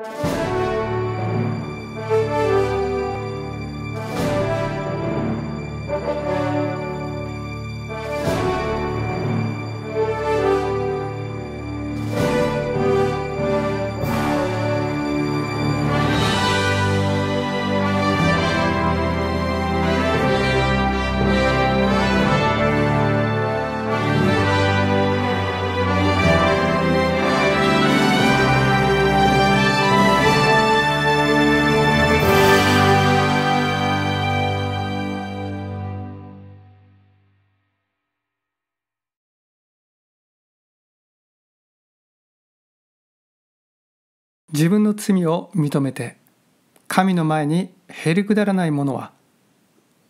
you 自分の罪を認めて神の前にへりくだらないものは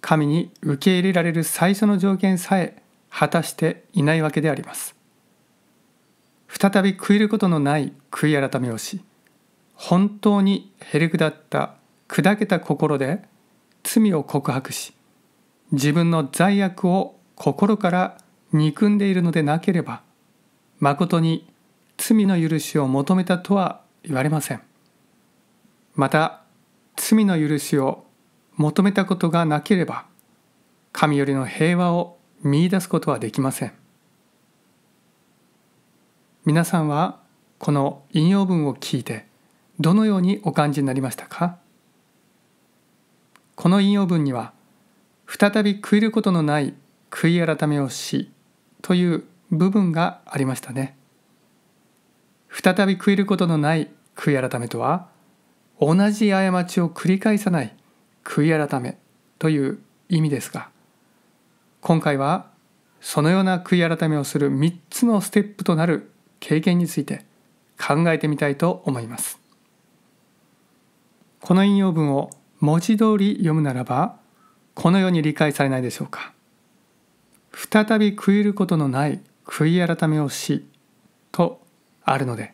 神に受け入れられる最初の条件さえ果たしていないわけであります再び悔いることのない悔い改めをし本当にへりくだった砕けた心で罪を告白し自分の罪悪を心から憎んでいるのでなければ誠に罪の許しを求めたとは言われませんまた罪の許しを求めたことがなければ神よりの平和を見いだすことはできません皆さんはこの引用文を聞いてどのようにお感じになりましたかこの引用文には再び悔いることのない悔い改めをしという部分がありましたね。再び悔いることのない悔い改めとは同じ過ちを繰り返さない悔い改めという意味ですが今回はそのような悔い改めをする3つのステップとなる経験について考えてみたいと思いますこの引用文を文字通り読むならばこのように理解されないでしょうか再び悔いることのない悔い改めをしとあるので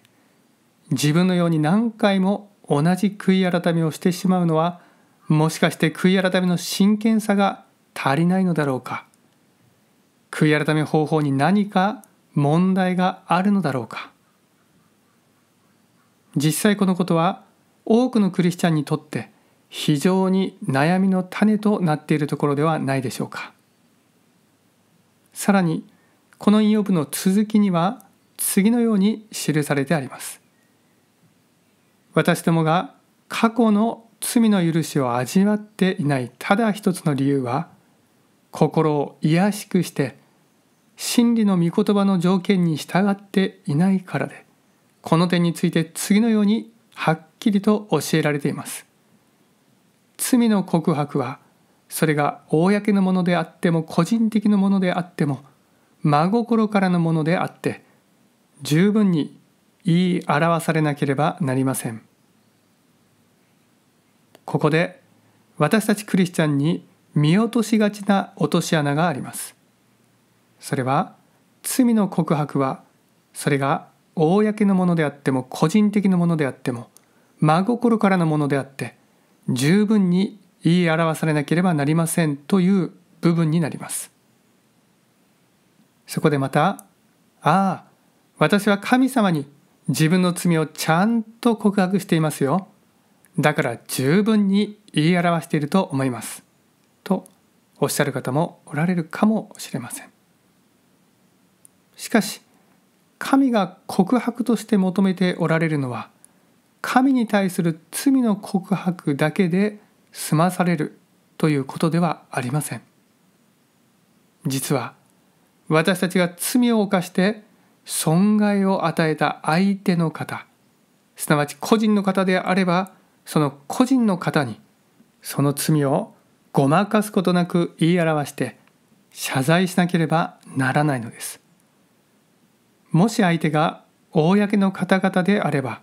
自分のように何回も同じ悔い改めをしてしまうのはもしかして悔い改めの真剣さが足りないのだろうか悔い改め方法に何か問題があるのだろうか実際このことは多くのクリスチャンにとって非常に悩みの種となっているところではないでしょうかさらにこの引用部の続きには次のように記されてあります。私どもが過去の罪の許しを味わっていないただ一つの理由は心を卑しくして真理の御言葉の条件に従っていないからでこの点について次のようにはっきりと教えられています。罪の告白はそれが公のものであっても個人的なものであっても真心からのものであって十分に言い表されなければなりませんここで私たちクリスチャンに見落としがちな落とし穴がありますそれは罪の告白はそれが公のものであっても個人的なものであっても真心からのものであって十分に言い表されなければなりませんという部分になりますそこでまた「ああ私は神様に自分の罪をちゃんと告白していますよ。だから十分に言い表していると思います。とおっしゃる方もおられるかもしれません。しかし神が告白として求めておられるのは神に対する罪の告白だけで済まされるということではありません。実は私たちが罪を犯して損害を与えた相手の方すなわち個人の方であればその個人の方にその罪をごまかすことなく言い表して謝罪しなければならないのですもし相手が公の方々であれば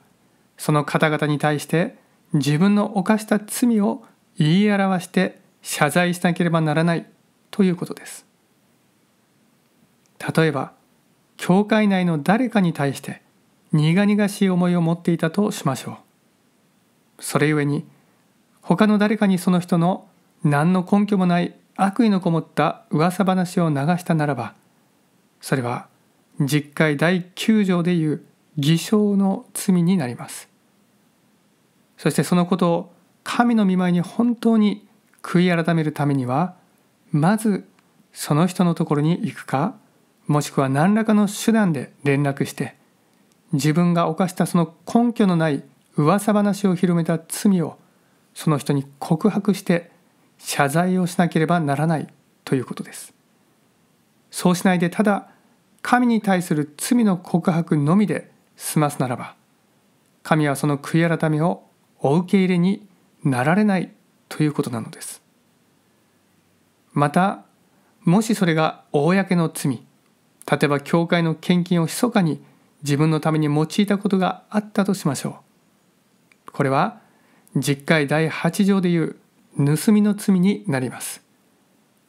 その方々に対して自分の犯した罪を言い表して謝罪しなければならないということです例えば教会内の誰かに対して苦々しい思いを持っていたとしましょうそれゆえに他の誰かにその人の何の根拠もない悪意のこもった噂話を流したならばそれは実戒第9条でいう偽証の罪になりますそしてそのことを神の見舞いに本当に悔い改めるためにはまずその人のところに行くかもしくは何らかの手段で連絡して自分が犯したその根拠のない噂話を広めた罪をその人に告白して謝罪をしなければならないということですそうしないでただ神に対する罪の告白のみで済ますならば神はその悔い改めをお受け入れになられないということなのですまたもしそれが公の罪例えば教会の献金を密かに自分のために用いたことがあったとしましょうこれは実会第8条でいう盗みの罪になります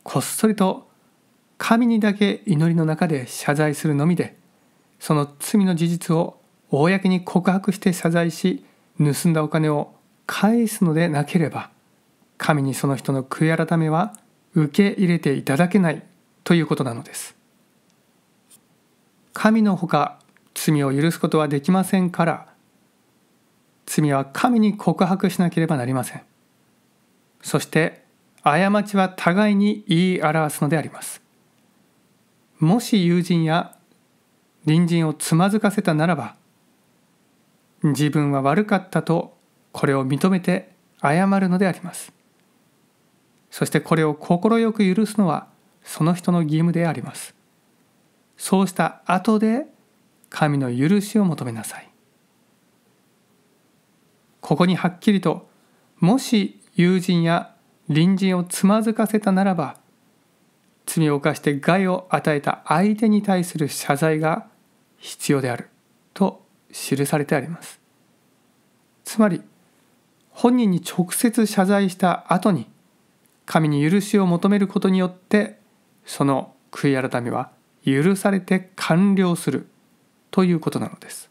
こっそりと神にだけ祈りの中で謝罪するのみでその罪の事実を公に告白して謝罪し盗んだお金を返すのでなければ神にその人の悔い改めは受け入れていただけないということなのです神のほか罪を許すことはできませんから罪は神に告白しなければなりませんそして過ちは互いに言い表すのでありますもし友人や隣人をつまずかせたならば自分は悪かったとこれを認めて謝るのでありますそしてこれを快く許すのはその人の義務でありますそうした後で神の許しを求めなさいここにはっきりともし友人や隣人をつまずかせたならば罪を犯して害を与えた相手に対する謝罪が必要であると記されてありますつまり本人に直接謝罪した後に神に許しを求めることによってその悔い改めは許されて完了するということなのです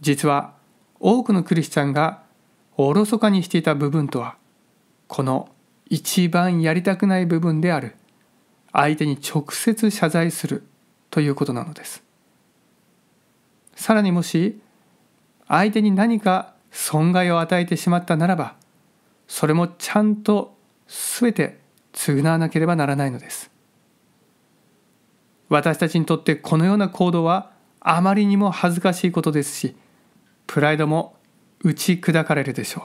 実は多くのクリスチャンがおろそかにしていた部分とはこの一番やりたくない部分である相手に直接謝罪するということなのですさらにもし相手に何か損害を与えてしまったならばそれもちゃんと全て償わなければならないのです私たちにとってこのような行動はあまりにも恥ずかしいことですしプライドも打ち砕かれるでしょう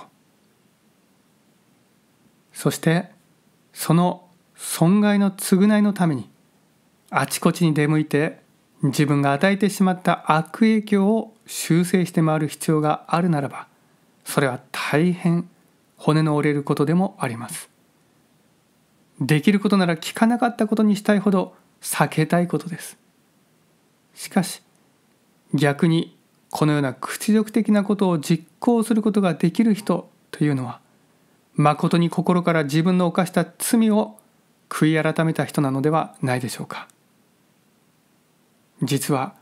そしてその損害の償いのためにあちこちに出向いて自分が与えてしまった悪影響を修正して回る必要があるならばそれは大変骨の折れることでもありますできることなら聞かなかったことにしたいほど避けたいことですしかし逆にこのような屈辱的なことを実行することができる人というのはまことに心から自分の犯した罪を悔い改めた人なのではないでしょうか実は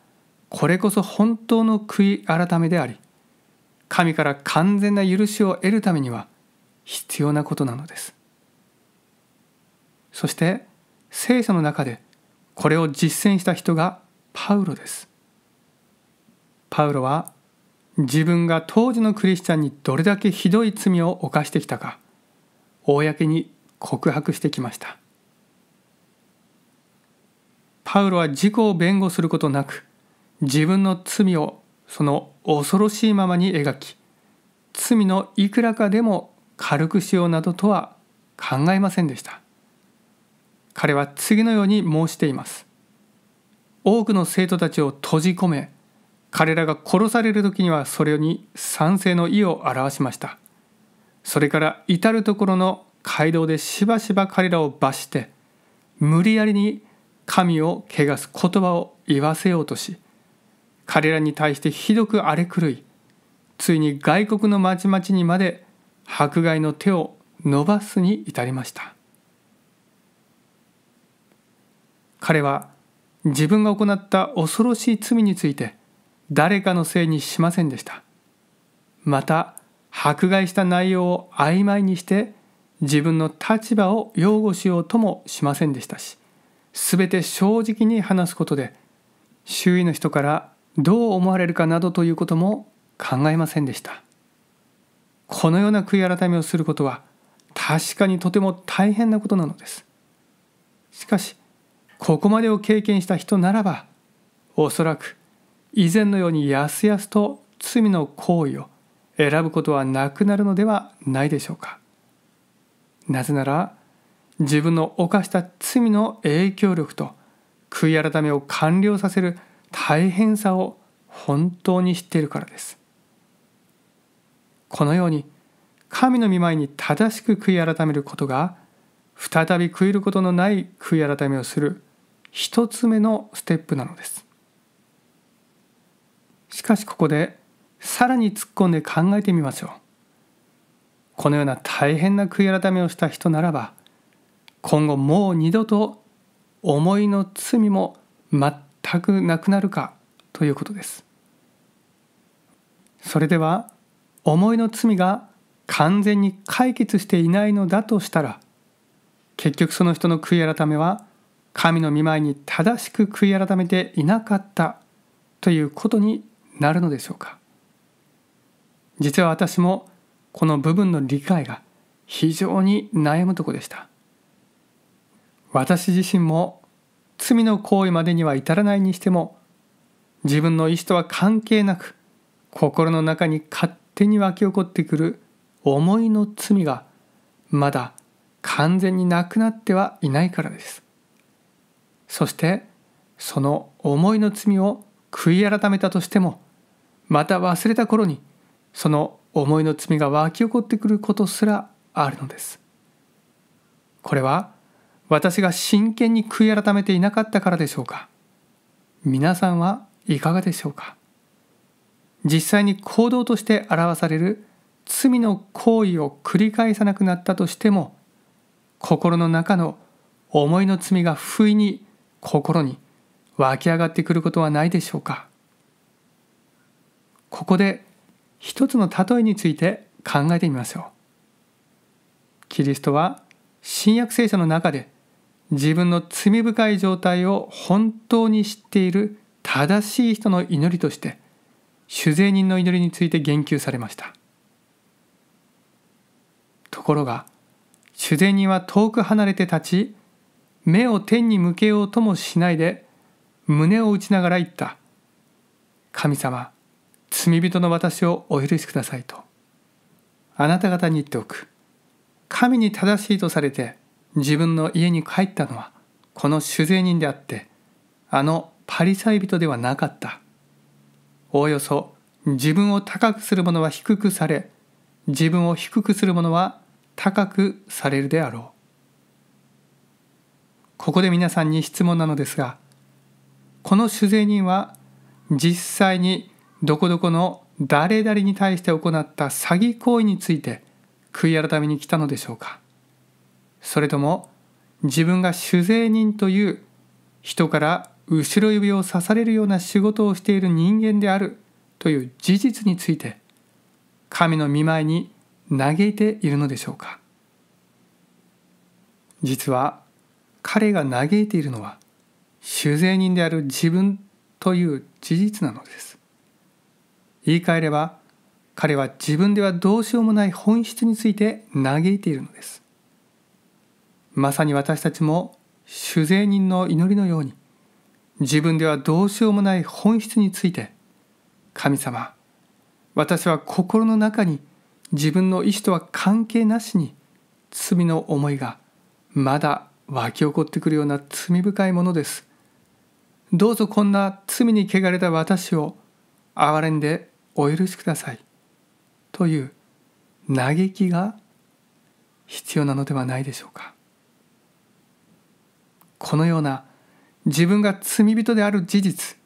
これこそ本当の悔い改めであり神から完全な許しを得るためには必要なことなのですそして聖書の中でこれを実践した人がパウロですパウロは自分が当時のクリスチャンにどれだけひどい罪を犯してきたか公に告白してきましたパウロは事故を弁護することなく自分の罪をその恐ろしいままに描き罪のいくらかでも軽くしようなどとは考えませんでした彼は次のように申しています。多くの生徒たちを閉じ込め彼らが殺される時にはそれに賛成の意を表しましたそれから至る所の街道でしばしば彼らを罰して無理やりに神を汚す言葉を言わせようとし彼らに対してひどく荒れ狂いついに外国の町々にまで迫害の手を伸ばすに至りました彼は自分が行った恐ろしい罪について誰かのせいにしませんでしたまた迫害した内容を曖昧にして自分の立場を擁護しようともしませんでしたし全て正直に話すことで周囲の人からどう思われるかなどということも考えませんでしたこのような悔い改めをすることは確かにとても大変なことなのですしかしここまでを経験した人ならばおそらく以前のようにやすやすと罪の行為を選ぶことはなくなるのではないでしょうかなぜなら自分の犯した罪の影響力と悔い改めを完了させる大変さを本当に知っているからですこのように神の御前に正しく悔い改めることが再び悔いることのない悔い改めをする一つ目のステップなのですしかしここでさらに突っ込んで考えてみましょうこのような大変な悔い改めをした人ならば今後もう二度と思いの罪も全くなくなるかということですそれでは思いの罪が完全に解決していないのだとしたら結局その人の悔い改めは神の見舞いに正しく悔い改めていなかったということになるのでしょうか実は私もこの部分の理解が非常に悩むとこでした私自身も罪の行為までには至らないにしても自分の意思とは関係なく心の中に勝手に湧き起こってくる思いの罪がまだ完全になくなってはいないからですそしてその思いの罪を悔い改めたとしてもまた忘れた頃にその思いの罪が湧き起こってくることすらあるのですこれは私が真剣に悔い改めていなかったからでしょうか皆さんはいかがでしょうか実際に行動として表される罪の行為を繰り返さなくなったとしても心の中の思いの罪が不意に心に湧き上がってくることはないでしょうかここで一つの例えについて考えてみましょうキリストは新約聖書の中で自分の罪深い状態を本当に知っている正しい人の祈りとして主税人の祈りについて言及されましたところが主税人は遠く離れて立ち目を天に向けようともしないで胸を打ちながら言った神様罪人の私をお許しくださいとあなた方に言っておく神に正しいとされて自分の家に帰ったのはこの酒税人であってあのパリサイ人ではなかったおおよそ自分を高くする者は低くされ自分を低くする者は高くされるであろうここで皆さんに質問なのですがこの酒税人は実際にどこどこの誰々に対して行った詐欺行為について悔い改めに来たのでしょうかそれとも自分が酒税人という人から後ろ指を刺されるような仕事をしている人間であるという事実について神の見舞いに嘆いているのでしょうか実は彼が嘆いているのは主税人である自分という事実なのです言い換えれば彼は自分ではどうしようもない本質について嘆いているのですまさに私たちも主税人の祈りのように自分ではどうしようもない本質について神様私は心の中に自分の意志とは関係なしに罪の思いがまだ湧き起こってくるような罪深いものです。どうぞこんな罪に汚れた私を憐れんでお許しください。という嘆きが必要なのではないでしょうか。このような自分が罪人である事実、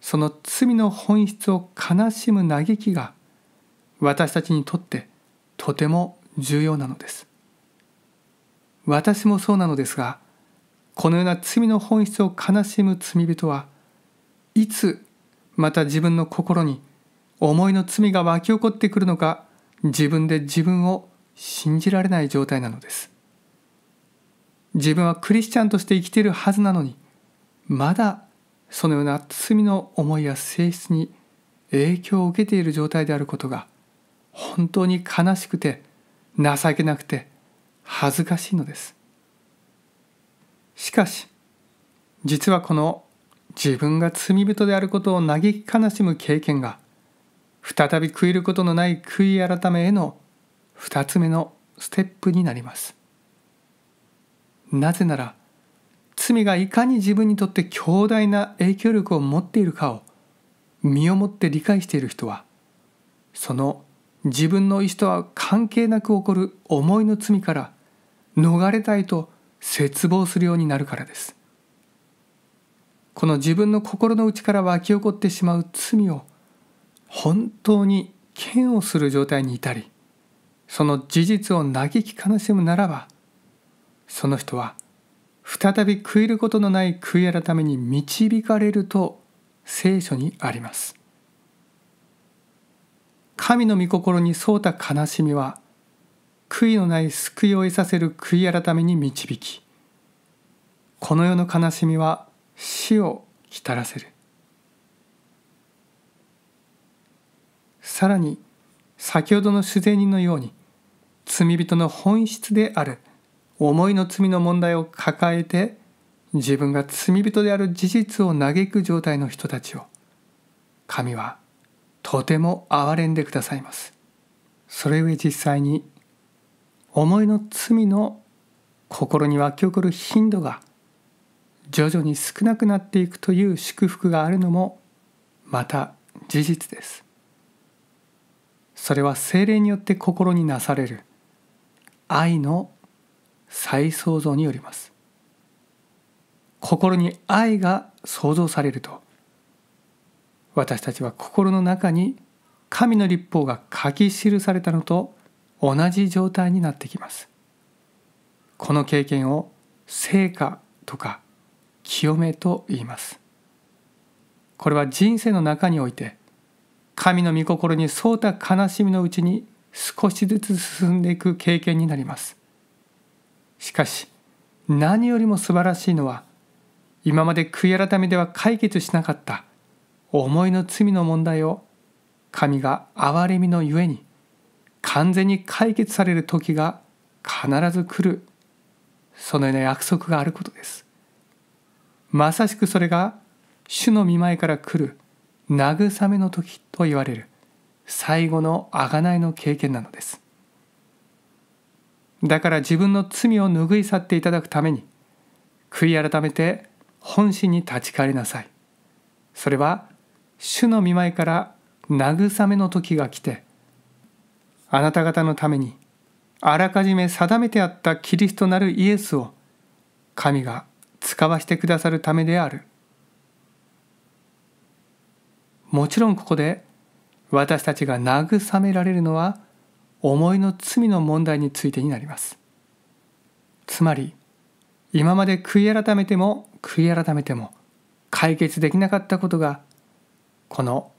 その罪の本質を悲しむ嘆きが私たちにとってとても重要なのです。私もそうなのですがこのような罪の本質を悲しむ罪人はいつまた自分の心に思いの罪が湧き起こってくるのか自分で自分を信じられない状態なのです自分はクリスチャンとして生きているはずなのにまだそのような罪の思いや性質に影響を受けている状態であることが本当に悲しくて情けなくて恥ずかしいのですしかし実はこの自分が罪人であることを嘆き悲しむ経験が再び悔いることのない悔い改めへの2つ目のステップになりますなぜなら罪がいかに自分にとって強大な影響力を持っているかを身をもって理解している人はその自分の意思とは関係なく起こる思いの罪から逃れたいと絶望するようになるからですこの自分の心の内から湧き起こってしまう罪を本当に嫌悪する状態にいたりその事実を嘆き悲しむならばその人は再び悔いることのない悔い改めに導かれると聖書にあります神の御心に沿うた悲しみは悔いのない救いを得させる悔い改めに導きこの世の悲しみは死をきたらせるさらに先ほどの主税人のように罪人の本質である思いの罪の問題を抱えて自分が罪人である事実を嘆く状態の人たちを神はとても憐れんでくださいます。それゆえ実際に思いの罪の心に湧き起こる頻度が徐々に少なくなっていくという祝福があるのもまた事実です。それは精霊によって心になされる愛の再創造によります。心に愛が創造されると私たちは心の中に神の立法が書き記されたのと同じ状態になってきますこの経験を成果とか清めと言いますこれは人生の中において神の御心に沿うた悲しみのうちに少しずつ進んでいく経験になりますしかし何よりも素晴らしいのは今まで悔い改めでは解決しなかった思いの罪の問題を神が憐れみのゆえに完全に解決される時が必ず来るそのような約束があることですまさしくそれが主の見前から来る慰めの時と言われる最後の贖いの経験なのですだから自分の罪を拭い去っていただくために悔い改めて本心に立ち返りなさいそれは主の見舞いから慰めの時が来てあなた方のためにあらかじめ定めてあったキリストなるイエスを神が使わしてくださるためであるもちろんここで私たちが慰められるのは思いの罪の問題についてになりますつまり今まで悔い改めても悔い改めても解決できなかったことがこの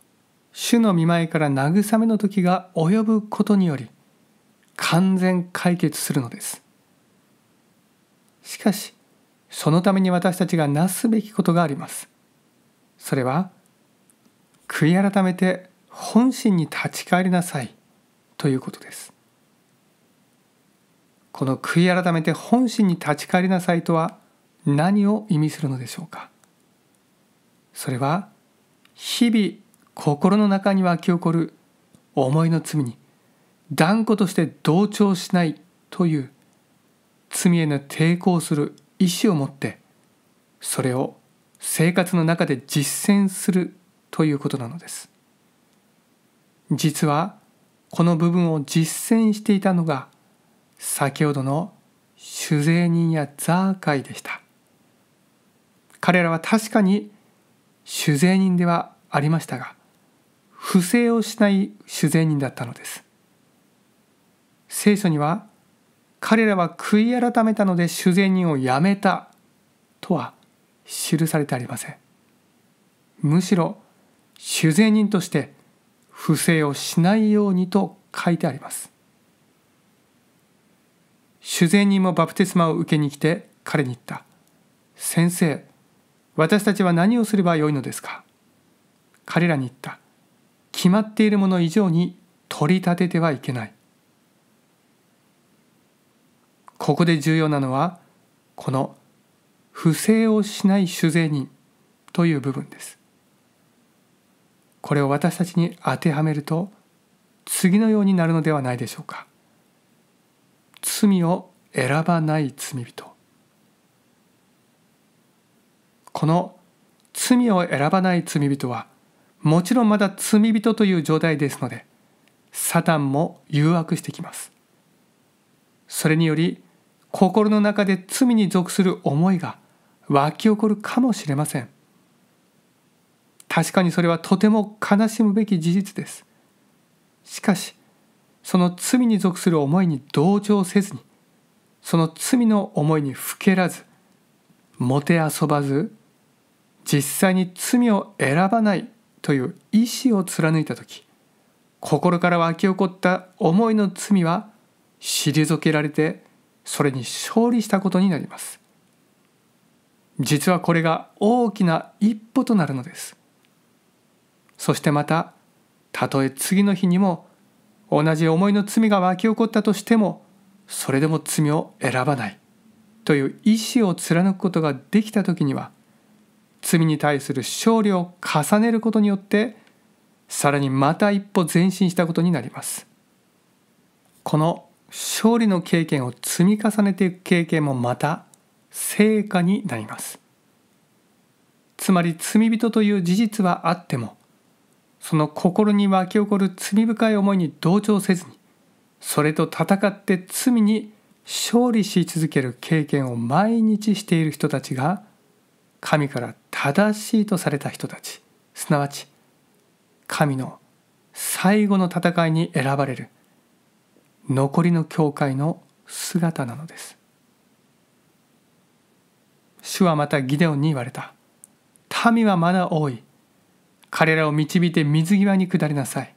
主の見舞いから慰めの時が及ぶことにより完全解決するのですしかしそのために私たちがなすべきことがありますそれは悔い改めて本心に立ち返りなさいということですこの悔い改めて本心に立ち返りなさいとは何を意味するのでしょうかそれは日々心の中に湧き起こる思いの罪に断固として同調しないという罪への抵抗する意志を持ってそれを生活の中で実践するということなのです実はこの部分を実践していたのが先ほどの酒税人やザーカイでした彼らは確かに酒税人ではありましたが不正をしない酒税人だったのです聖書には彼らは悔い改めたので酒税人をやめたとは記されてありませんむしろ酒税人として不正をしないようにと書いてあります酒税人もバプテスマを受けに来て彼に言った先生私たちは何をすればよいのですか彼らに言った。決まっているもの以上に取り立ててはいけない。ここで重要なのは、この不正をしない酒税人という部分です。これを私たちに当てはめると次のようになるのではないでしょうか罪を選ばない罪人この罪を選ばない罪人はもちろんまだ罪人という状態ですのでサタンも誘惑してきますそれにより心の中で罪に属する思いが湧き起こるかもしれません確かにそれはとても悲しむべき事実ですしかしその罪に属する思いに同情せずにその罪の思いにふけらずもてあそばず実際に罪を選ばないという意志を貫いた時心から湧き起こった思いの罪は退けられてそれに勝利したことになります実はこれが大きな一歩となるのですそしてまたたとえ次の日にも同じ思いの罪が湧き起こったとしてもそれでも罪を選ばないという意志を貫くことができた時には「罪に対する勝利を重ねることによってさらにまた一歩前進したことになりますこの勝利の経験を積み重ねていく経験もまた成果になりますつまり罪人という事実はあってもその心に湧き起こる罪深い思いに同調せずにそれと戦って罪に勝利し続ける経験を毎日している人たちが神から正しいとされた人たちすなわち神の最後の戦いに選ばれる残りの教会の姿なのです主はまたギデオンに言われた民はまだ多い彼らを導いて水際に下りなさい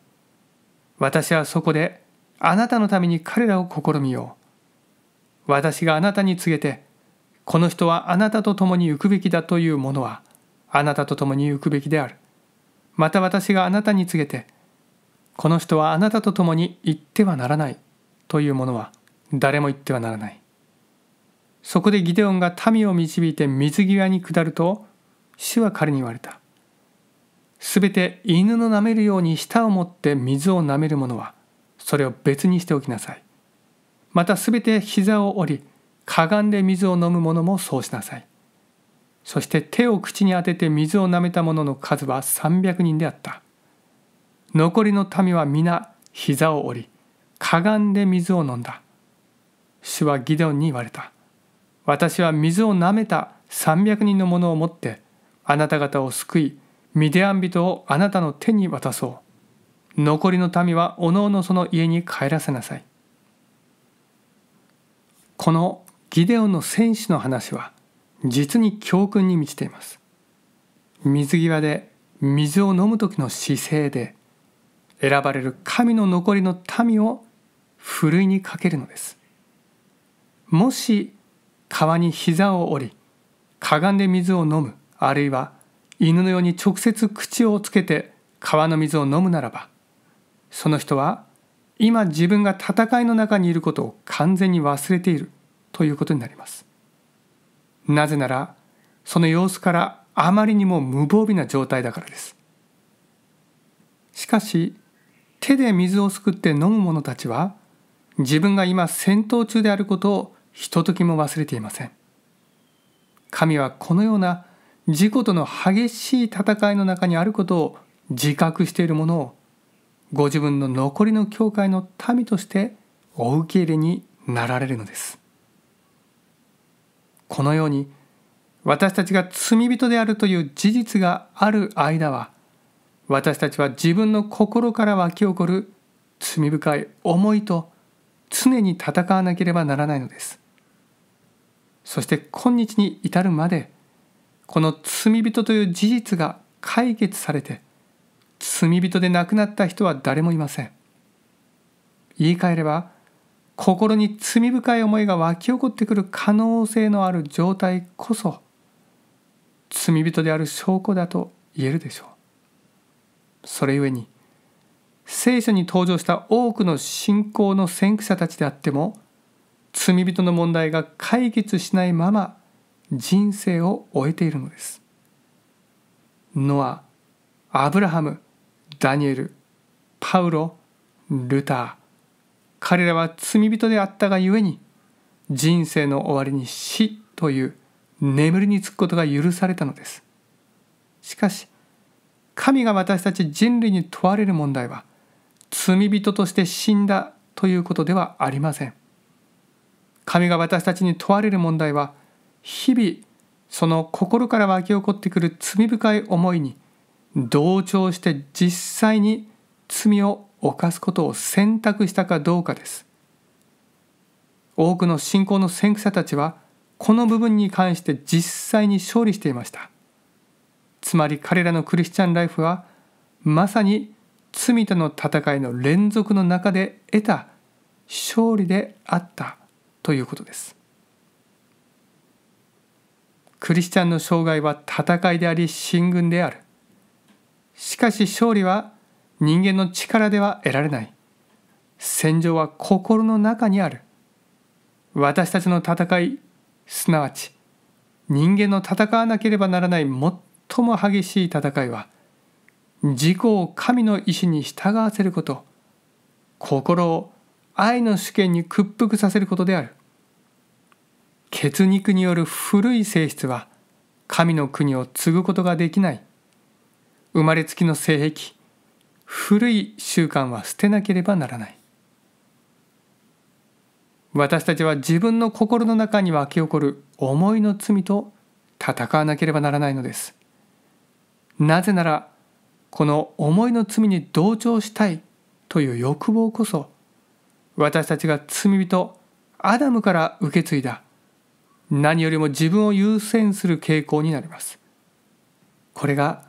私はそこであなたのために彼らを試みよう私があなたに告げてこの人はあなたと共に行くべきだというものはあなたと共に行くべきであるまた私があなたに告げてこの人はあなたと共に行ってはならないというものは誰も行ってはならないそこでギデオンが民を導いて水際に下ると主は彼に言われたすべて犬の舐めるように舌を持って水を舐める者はそれを別にしておきなさいまたすべて膝を折りかがんで水を飲む者もそうしなさいそして手を口に当てて水をなめた者の数は300人であった残りの民は皆膝を折りかがんで水を飲んだ主はギデオンに言われた私は水をなめた300人の者を持ってあなた方を救いミディアン人をあなたの手に渡そう残りの民はおのおのその家に帰らせなさいこのギデオンの戦士の話は実に教訓に満ちています水際で水を飲む時の姿勢で選ばれる神の残りの民をふるいにかけるのですもし川に膝を折りかがんで水を飲むあるいは犬のように直接口をつけて川の水を飲むならばその人は今自分が戦いの中にいることを完全に忘れているということになりますなぜならその様子からあまりにも無防備な状態だからですしかし手で水をすくって飲む者たちは自分が今戦闘中であることをひとときも忘れていません神はこのような事故との激しい戦いの中にあることを自覚しているものをご自分の残りの教会の民としてお受け入れになられるのです。このように私たちが罪人であるという事実がある間は私たちは自分の心から湧き起こる罪深い思いと常に戦わなければならないのですそして今日に至るまでこの罪人という事実が解決されて罪人で亡くなった人は誰もいません言い換えれば心に罪深い思いが湧き起こってくる可能性のある状態こそ罪人である証拠だと言えるでしょうそれゆえに聖書に登場した多くの信仰の先駆者たちであっても罪人の問題が解決しないまま人生を終えているのですノアアブラハムダニエルパウロルター彼らは罪人であったがゆえに人生の終わりに死という眠りにつくことが許されたのですしかし神が私たち人類に問われる問題は罪人として死んだということではありません神が私たちに問われる問題は日々その心から湧き起こってくる罪深い思いに同調して実際に罪を犯すことを選択したかどうかです多くの信仰の先駆者たちはこの部分に関して実際に勝利していましたつまり彼らのクリスチャンライフはまさに罪との戦いの連続の中で得た勝利であったということですクリスチャンの生涯は戦いであり進軍であるしかし勝利は人間の力では得られない戦場は心の中にある私たちの戦いすなわち人間の戦わなければならない最も激しい戦いは自己を神の意志に従わせること心を愛の主権に屈服させることである血肉による古い性質は神の国を継ぐことができない生まれつきの性癖古い習慣は捨てなければならない私たちは自分の心の中に湧き起こる思いの罪と戦わなければならないのですなぜならこの思いの罪に同調したいという欲望こそ私たちが罪人アダムから受け継いだ何よりも自分を優先する傾向になりますこれが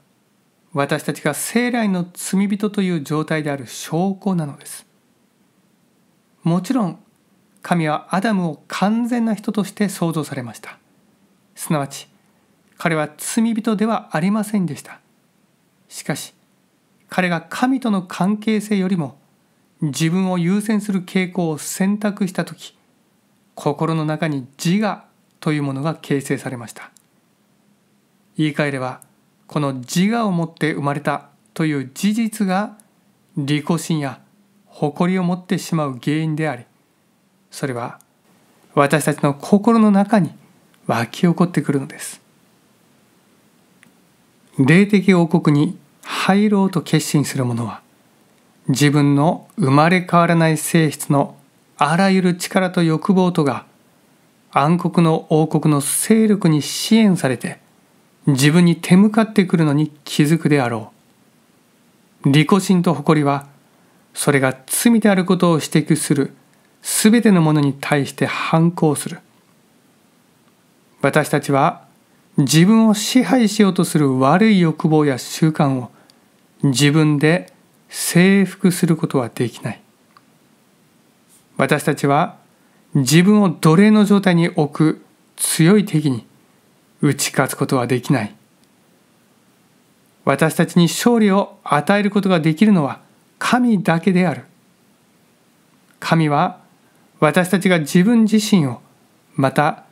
私たちが生来の罪人という状態である証拠なのですもちろん神はアダムを完全な人として創造されましたすなわち彼は罪人ではありませんでしたしかし彼が神との関係性よりも自分を優先する傾向を選択した時心の中に自我というものが形成されました言い換えればこの自我を持って生まれたという事実が利己心や誇りを持ってしまう原因でありそれは私たちの心の中に湧き起こってくるのです霊的王国に入ろうと決心する者は自分の生まれ変わらない性質のあらゆる力と欲望とが暗黒の王国の勢力に支援されて自分に手向かってくるのに気づくであろう利己心と誇りはそれが罪であることを指摘する全てのものに対して反抗する私たちは自分を支配しようとする悪い欲望や習慣を自分で征服することはできない私たちは自分を奴隷の状態に置く強い敵に打ち勝つことはできない私たちに勝利を与えることができるのは神だけである神は私たちが自分自身をまた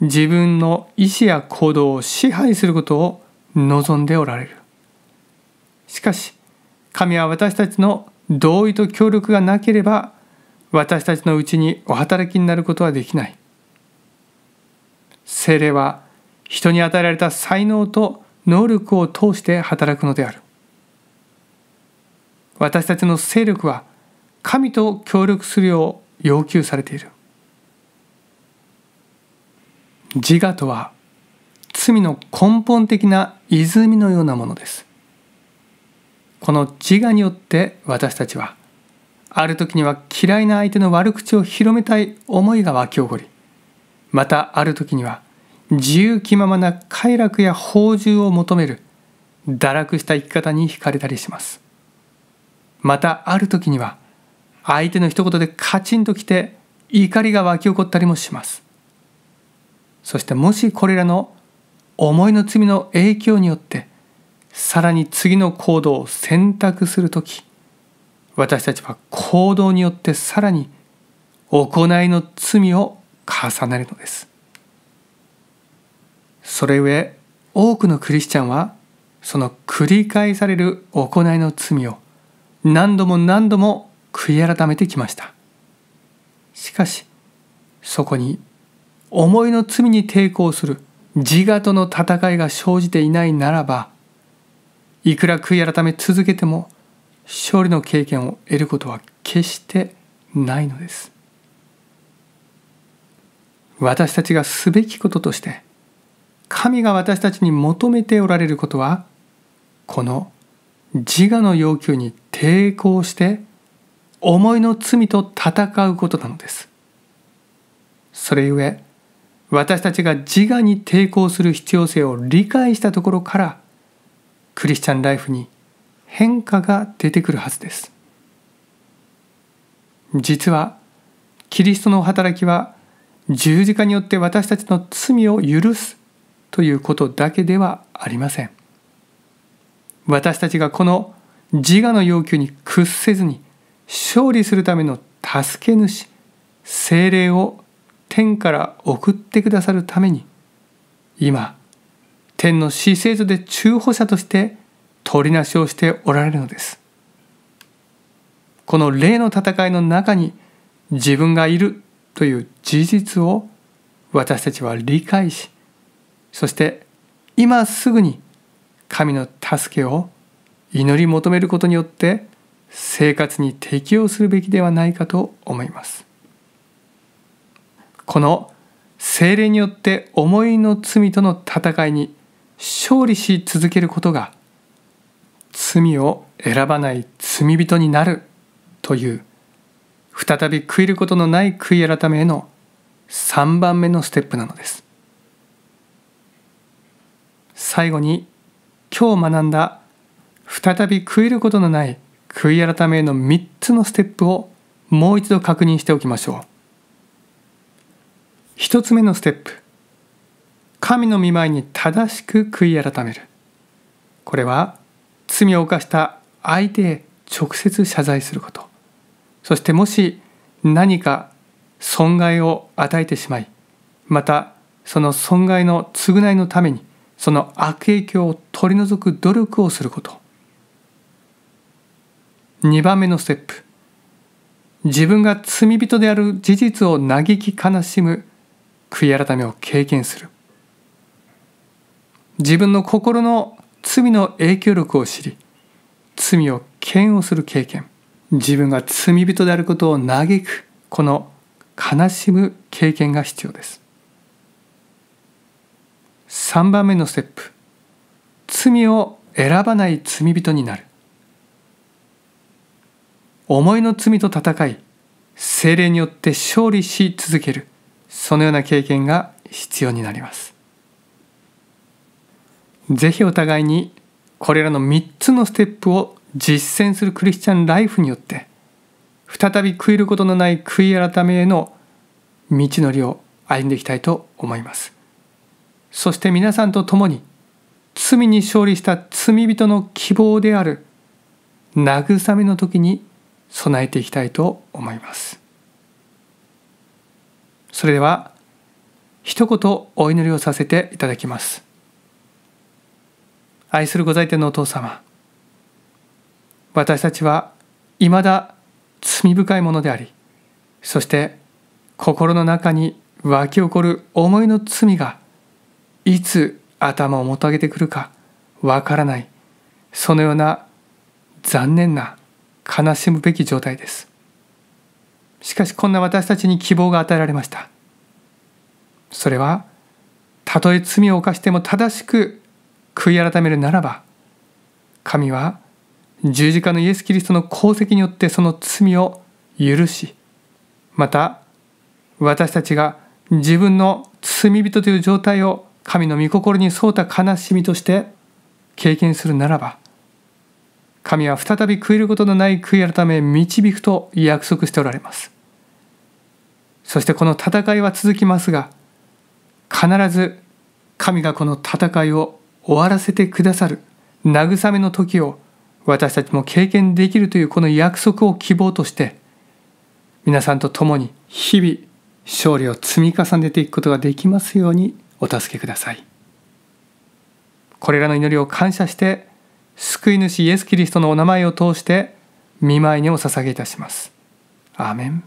自分の意思や行動を支配することを望んでおられるしかし神は私たちの同意と協力がなければ私たちのうちにお働きになることはできない精霊は人に与えられた才能と能力を通して働くのである私たちの勢力は神と協力するよう要求されている自我とは罪の根本的な泉のようなものですこの自我によって私たちはある時には嫌いな相手の悪口を広めたい思いが湧き起こりまたある時には自由気ままな快楽や豊穣を求める堕落した生き方に惹かれたりしますまたある時には相手の一言でカチンときて怒りが湧き起こったりもしますそしてもしこれらの思いの罪の影響によってさらに次の行動を選択する時私たちは行動によってさらに行いの罪を重ねるのです。それゆえ多くのクリスチャンはその繰り返される行いの罪を何度も何度も悔い改めてきましたしかしそこに思いの罪に抵抗する自我との戦いが生じていないならばいくら悔い改め続けても勝利の経験を得ることは決してないのです私たちがすべきこととして神が私たちに求めておられることはこの自我の要求に抵抗して思いの罪と戦うことなのです。それゆえ私たちが自我に抵抗する必要性を理解したところからクリスチャンライフに変化が出てくるはずです。実はキリストの働きは十字架によって私たちの罪を許すということだけではありません私たちがこの自我の要求に屈せずに勝利するための助け主精霊を天から送ってくださるために今天の死生所で中歩者として取りなしをしておられるのですこの霊の戦いの中に自分がいるという事実を私たちは理解しそして今すぐに神の助けを祈り求めることによって生活に適応するべきではないかと思います。この精霊によって思いの罪との戦いに勝利し続けることが罪を選ばない罪人になるという再び悔いることのない悔い改めへの3番目のステップなのです。最後に今日学んだ再び悔いることのない悔い改めの3つのステップをもう一度確認しておきましょう1つ目のステップ神の御前に正しく悔い改めるこれは罪を犯した相手へ直接謝罪することそしてもし何か損害を与えてしまいまたその損害の償いのためにその悪影響を取り除く努力をすること2番目のステップ自分が罪人である事実を嘆き悲しむ悔い改めを経験する自分の心の罪の影響力を知り罪を嫌悪する経験自分が罪人であることを嘆くこの悲しむ経験が必要です3番目のステップ罪を選ばない罪人になる思いの罪と戦い精霊によって勝利し続けるそのような経験が必要になります是非お互いにこれらの3つのステップを実践するクリスチャンライフによって再び悔いることのない悔い改めへの道のりを歩んでいきたいと思いますそして皆さんと共に罪に勝利した罪人の希望である慰めの時に備えていきたいと思いますそれでは一言お祈りをさせていただきます愛するご在天のお父様私たちは未だ罪深いものでありそして心の中に湧き起こる思いの罪がいつ頭をもたげてくるかわからないそのような残念な悲しむべき状態ですしかしこんな私たちに希望が与えられましたそれはたとえ罪を犯しても正しく悔い改めるならば神は十字架のイエス・キリストの功績によってその罪を許しまた私たちが自分の罪人という状態を神の御心に沿うた悲しみとして経験するならば神は再び悔いることのない悔い改め導くと約束しておられますそしてこの戦いは続きますが必ず神がこの戦いを終わらせてくださる慰めの時を私たちも経験できるというこの約束を希望として皆さんと共に日々勝利を積み重ねていくことができますようにお助けくださいこれらの祈りを感謝して救い主イエス・キリストのお名前を通して見舞いにお捧げいたしますアーメン